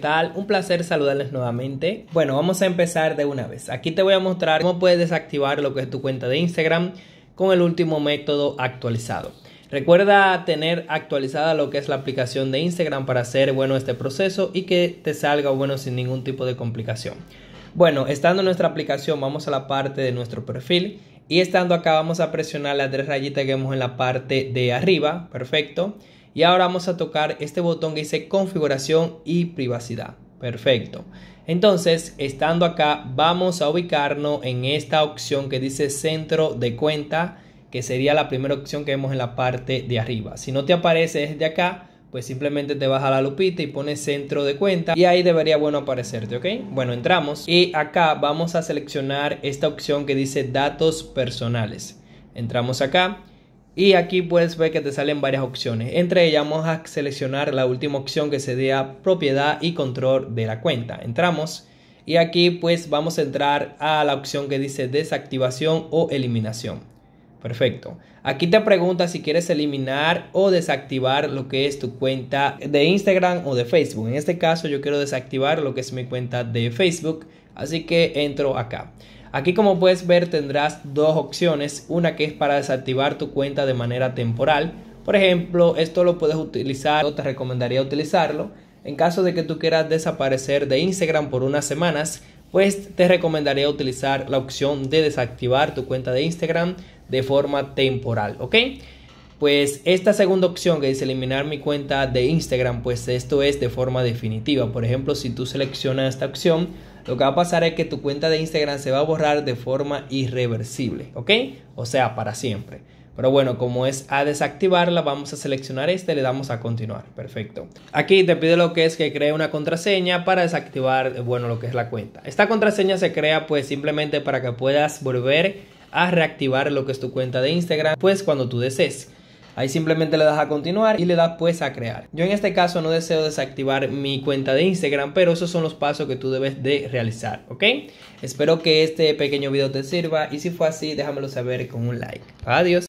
tal? Un placer saludarles nuevamente. Bueno, vamos a empezar de una vez. Aquí te voy a mostrar cómo puedes desactivar lo que es tu cuenta de Instagram con el último método actualizado. Recuerda tener actualizada lo que es la aplicación de Instagram para hacer bueno este proceso y que te salga bueno sin ningún tipo de complicación. Bueno, estando en nuestra aplicación vamos a la parte de nuestro perfil y estando acá vamos a presionar las tres rayitas que vemos en la parte de arriba. Perfecto. Y ahora vamos a tocar este botón que dice configuración y privacidad. Perfecto. Entonces, estando acá, vamos a ubicarnos en esta opción que dice centro de cuenta, que sería la primera opción que vemos en la parte de arriba. Si no te aparece desde acá, pues simplemente te vas a la lupita y pones centro de cuenta y ahí debería, bueno, aparecerte, ¿ok? Bueno, entramos y acá vamos a seleccionar esta opción que dice datos personales. Entramos acá y aquí puedes ver que te salen varias opciones. Entre ellas vamos a seleccionar la última opción que sería propiedad y control de la cuenta. Entramos y aquí pues vamos a entrar a la opción que dice desactivación o eliminación. Perfecto. Aquí te pregunta si quieres eliminar o desactivar lo que es tu cuenta de Instagram o de Facebook. En este caso yo quiero desactivar lo que es mi cuenta de Facebook. Así que entro acá. Aquí como puedes ver tendrás dos opciones, una que es para desactivar tu cuenta de manera temporal. Por ejemplo, esto lo puedes utilizar, o te recomendaría utilizarlo. En caso de que tú quieras desaparecer de Instagram por unas semanas, pues te recomendaría utilizar la opción de desactivar tu cuenta de Instagram de forma temporal, ¿ok? Pues esta segunda opción que dice eliminar mi cuenta de Instagram, pues esto es de forma definitiva. Por ejemplo, si tú seleccionas esta opción, lo que va a pasar es que tu cuenta de Instagram se va a borrar de forma irreversible, ¿ok? O sea, para siempre. Pero bueno, como es a desactivarla, vamos a seleccionar este y le damos a continuar. Perfecto. Aquí te pide lo que es que cree una contraseña para desactivar, eh, bueno, lo que es la cuenta. Esta contraseña se crea pues simplemente para que puedas volver a reactivar lo que es tu cuenta de Instagram, pues cuando tú desees. Ahí simplemente le das a continuar y le das pues a crear. Yo en este caso no deseo desactivar mi cuenta de Instagram, pero esos son los pasos que tú debes de realizar, ¿ok? Espero que este pequeño video te sirva y si fue así, déjamelo saber con un like. Adiós.